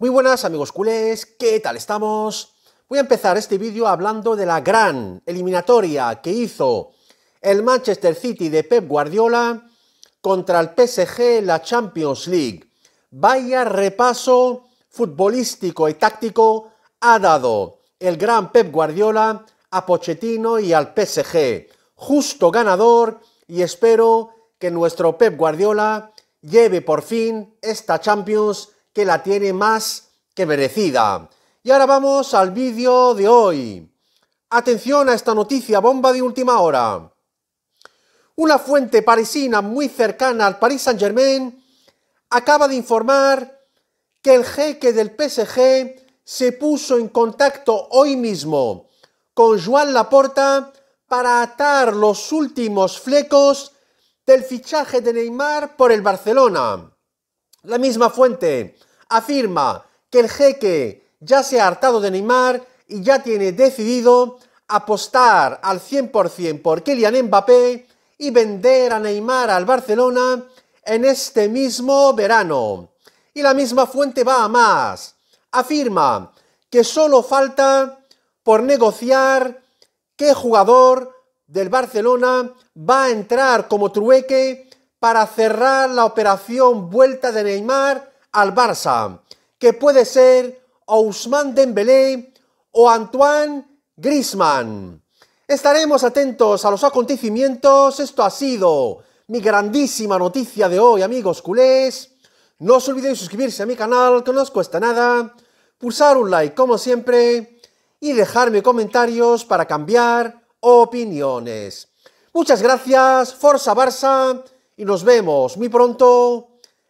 Muy buenas amigos culés, ¿qué tal estamos? Voy a empezar este vídeo hablando de la gran eliminatoria que hizo el Manchester City de Pep Guardiola contra el PSG en la Champions League. Vaya repaso futbolístico y táctico ha dado el gran Pep Guardiola a Pochettino y al PSG. Justo ganador y espero que nuestro Pep Guardiola lleve por fin esta Champions la tiene más que merecida. Y ahora vamos al vídeo de hoy. Atención a esta noticia, bomba de última hora. Una fuente parisina muy cercana al Paris Saint-Germain acaba de informar que el jeque del PSG se puso en contacto hoy mismo con Joan Laporta para atar los últimos flecos del fichaje de Neymar por el Barcelona. La misma fuente afirma que el jeque ya se ha hartado de Neymar y ya tiene decidido apostar al 100% por Kylian Mbappé y vender a Neymar al Barcelona en este mismo verano. Y la misma fuente va a más. Afirma que solo falta por negociar qué jugador del Barcelona va a entrar como trueque para cerrar la operación vuelta de Neymar al Barça, que puede ser Ousmane Dembélé o Antoine Griezmann. Estaremos atentos a los acontecimientos. Esto ha sido mi grandísima noticia de hoy, amigos culés. No os olvidéis suscribirse a mi canal, que no os cuesta nada. Pulsar un like, como siempre. Y dejarme comentarios para cambiar opiniones. Muchas gracias, Forza Barça. Y nos vemos muy pronto